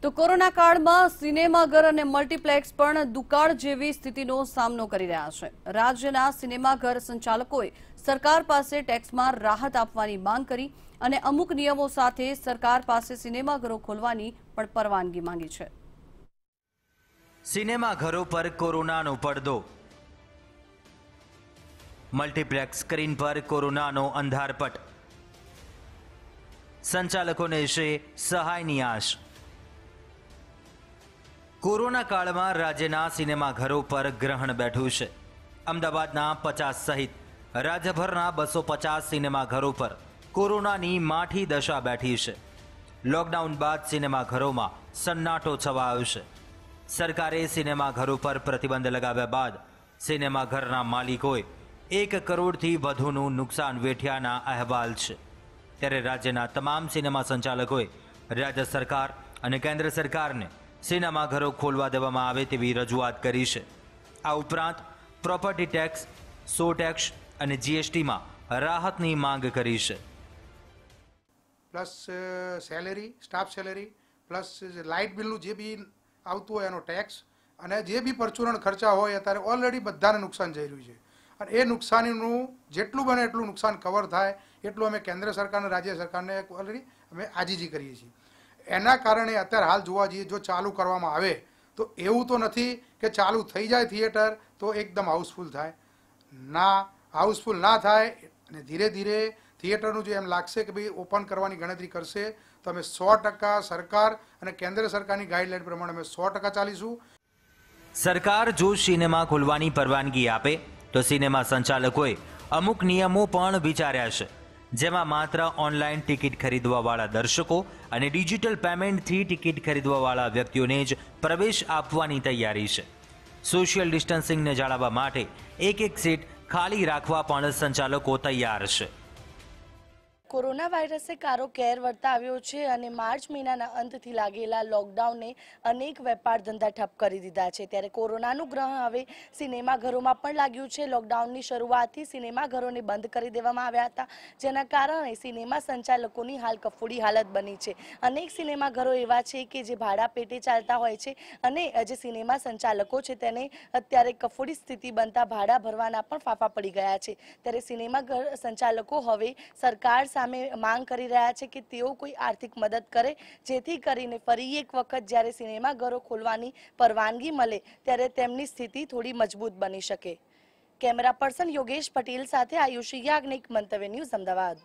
તો કોરોના કાળમાં સિનેમાઘર અને મલ્ટીપ્લેક્સ પણ દુકાળ જેવી સ્થિતિનો સામનો કરી રહ્યા છે રાજ્યના સિનેમાઘર સંચાલકોએ સરકાર પાસે ટેક્સમાં રાહત આપવાની માંગ કરી અને અમુક નિયમો સાથે સરકાર પાસે સિનેમાઘરો ખોલવાની પણ પરવાનગી માંગી છે સિનેમાઘરો પર કોરોનાનો પડદો મલ્ટીપ્લેક્સ સ્ક્રીન પર કોરોનાનો અંધારપટ સંચાલકોને છે સહાયની આશ કોરોના કાળમાં રાજ્યના સિનેમાઘરો પર ગ્રહણ બેઠું છે અમદાવાદના પચાસ સહિત રાજ્યભરના બસો પચાસ સિનેમાઘરો પર કોરોનાની માઠી દશા બેઠી છે લોકડાઉન બાદ સિનેમાઘરોમાં સન્નાટો છવાયો છે સરકારે સિનેમાઘરો પર પ્રતિબંધ લગાવ્યા બાદ સિનેમાઘરના માલિકોએ એક કરોડથી વધુનું નુકસાન વેઠ્યાના અહેવાલ છે ત્યારે રાજ્યના તમામ સિનેમા સંચાલકોએ રાજ્ય સરકાર અને કેન્દ્ર સરકારને સેનામાં ઘરો ખોલવા દેવામાં આવે તેવી રજૂઆત કરી છે આ ઉપરાંત પ્રોપર્ટી ટેક્સ સો ટેક્સ અને જીએસટીમાં રાહતની માંગ કરી છે plus salary staff salary plus light બિલનું જે બી આવતું હોય એનો ટેક્સ અને જે બી પરચુરણ ખર્ચા હોય અત્યારે ઓલરેડી બધાને નુકસાન જઈ રહ્યું છે અને એ નુકસાનીનું જેટલું બને એટલું નુકસાન કવર થાય એટલું અમે કેન્દ્ર સરકાર અને રાજ્ય સરકારને ઓલરેડી અમે આજીજી કરીએ છીએ એના કારણે અત્યારે હાલ જોવા જઈએ જો ચાલુ કરવામાં આવે તો એવું તો નથી કે ચાલુ થઈ જાય થિયેટર તો એકદમ હાઉસફુલ થાય ના હાઉસફુલ ના થાય અને ધીરે ધીરે થિયેટરનું જે એમ લાગશે કે ભાઈ ઓપન કરવાની ગણતરી કરશે તો અમે સો ટકા સરકાર અને કેન્દ્ર સરકારની ગાઈડલાઈન પ્રમાણે અમે સો ટકા ચાલીશું સરકાર જો સિનેમા ખોલવાની પરવાનગી આપે તો સિનેમા સંચાલકોએ અમુક નિયમો પણ વિચાર્યા છે જેમાં માત્ર ઓનલાઈન ટિકિટ ખરીદવાવાળા દર્શકો અને ડિજિટલ પેમેન્ટથી ટિકિટ ખરીદવાવાળા વ્યક્તિઓને જ પ્રવેશ આપવાની તૈયારી છે સોશિયલ ડિસ્ટન્સિંગને જાળવવા માટે એક એક સીટ ખાલી રાખવા પણ સંચાલકો તૈયાર છે કોરોના વાયરસે કારો કેર આવ્યો છે અને માર્ચ મહિનાના અંતથી લાગેલા લોકડાઉને અનેક વેપાર ધંધા ઠપ કરી દીધા છે ત્યારે કોરોનાનું ગ્રહણ હવે સિનેમાઘરોમાં પણ લાગ્યું છે લોકડાઉનની શરૂઆતથી સિનેમાઘરોને બંધ કરી દેવામાં આવ્યા હતા જેના કારણે સિનેમા સંચાલકોની હાલ કફોડી હાલત બની છે અનેક સિનેમાઘરો એવા છે કે જે ભાડા પેટે ચાલતા હોય છે અને જે સિનેમા સંચાલકો છે તેને અત્યારે કફોડી સ્થિતિ બનતા ભાડા ભરવાના પણ ફાફા પડી ગયા છે ત્યારે સિનેમાઘર સંચાલકો હવે સરકાર સામે માંગ કરી રહ્યા છે કે તેઓ કોઈ આર્થિક મદદ કરે જેથી કરીને ફરી એક વખત જ્યારે સિનેમાઘરો ખોલવાની પરવાનગી મળે ત્યારે તેમની સ્થિતિ થોડી મજબૂત બની શકે કેમેરા પર્સન યોગેશ પટેલ સાથે આયુષી યાજ્ઞિક મંતવ્ય ન્યૂઝ અમદાવાદ